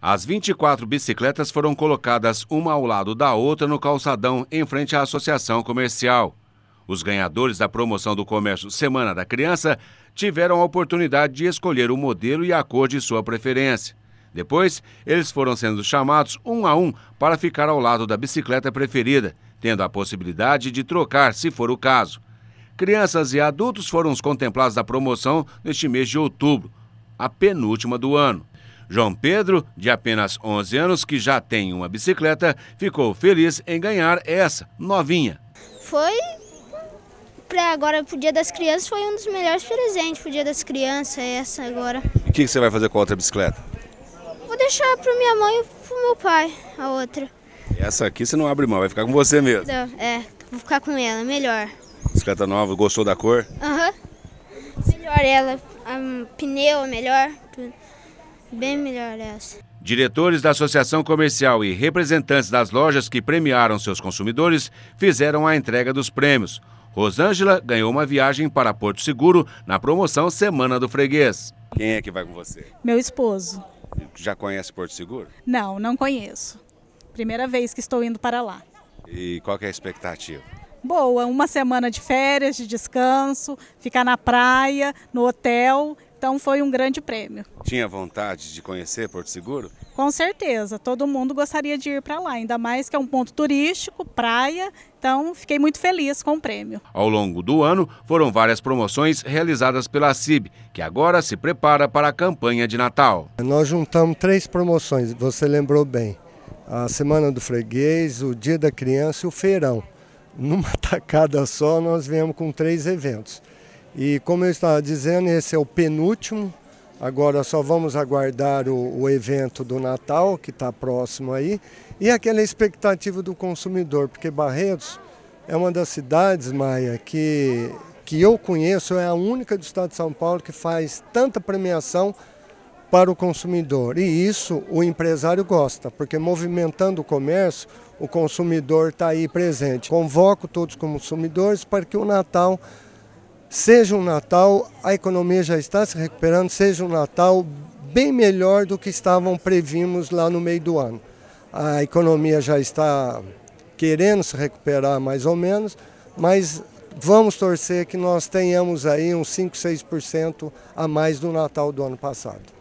As 24 bicicletas foram colocadas uma ao lado da outra no calçadão em frente à Associação Comercial. Os ganhadores da promoção do comércio Semana da Criança tiveram a oportunidade de escolher o modelo e a cor de sua preferência. Depois, eles foram sendo chamados um a um para ficar ao lado da bicicleta preferida, tendo a possibilidade de trocar, se for o caso. Crianças e adultos foram os contemplados da promoção neste mês de outubro, a penúltima do ano. João Pedro, de apenas 11 anos, que já tem uma bicicleta, ficou feliz em ganhar essa, novinha. Foi para agora pro Dia das Crianças foi um dos melhores presentes pro Dia das Crianças essa agora. E o que, que, você vai fazer com a outra bicicleta? Vou deixar para minha mãe e pro meu pai a outra. Essa aqui você não abre mão, vai ficar com você mesmo. Não, é, vou ficar com ela, melhor. Bicicleta nova, gostou da cor? Aham. Uhum. Melhor ela, um, pneu melhor, Bem melhor essa. Diretores da Associação Comercial e representantes das lojas que premiaram seus consumidores fizeram a entrega dos prêmios. Rosângela ganhou uma viagem para Porto Seguro na promoção Semana do Freguês. Quem é que vai com você? Meu esposo. Já conhece Porto Seguro? Não, não conheço. Primeira vez que estou indo para lá. E qual é a expectativa? Boa, uma semana de férias, de descanso, ficar na praia, no hotel então foi um grande prêmio. Tinha vontade de conhecer Porto Seguro? Com certeza, todo mundo gostaria de ir para lá, ainda mais que é um ponto turístico, praia, então fiquei muito feliz com o prêmio. Ao longo do ano, foram várias promoções realizadas pela CIB, que agora se prepara para a campanha de Natal. Nós juntamos três promoções, você lembrou bem. A Semana do Freguês, o Dia da Criança e o Feirão. Numa tacada só, nós viemos com três eventos. E como eu estava dizendo, esse é o penúltimo. Agora só vamos aguardar o, o evento do Natal, que está próximo aí, e aquela expectativa do consumidor, porque Barretos é uma das cidades, Maia, que, que eu conheço, é a única do estado de São Paulo que faz tanta premiação para o consumidor. E isso o empresário gosta, porque movimentando o comércio, o consumidor está aí presente. Convoco todos os consumidores para que o Natal seja um Natal, a economia já está se recuperando, seja um Natal bem melhor do que estavam previmos lá no meio do ano. A economia já está querendo se recuperar mais ou menos, mas vamos torcer que nós tenhamos aí uns 5, 6% a mais do Natal do ano passado.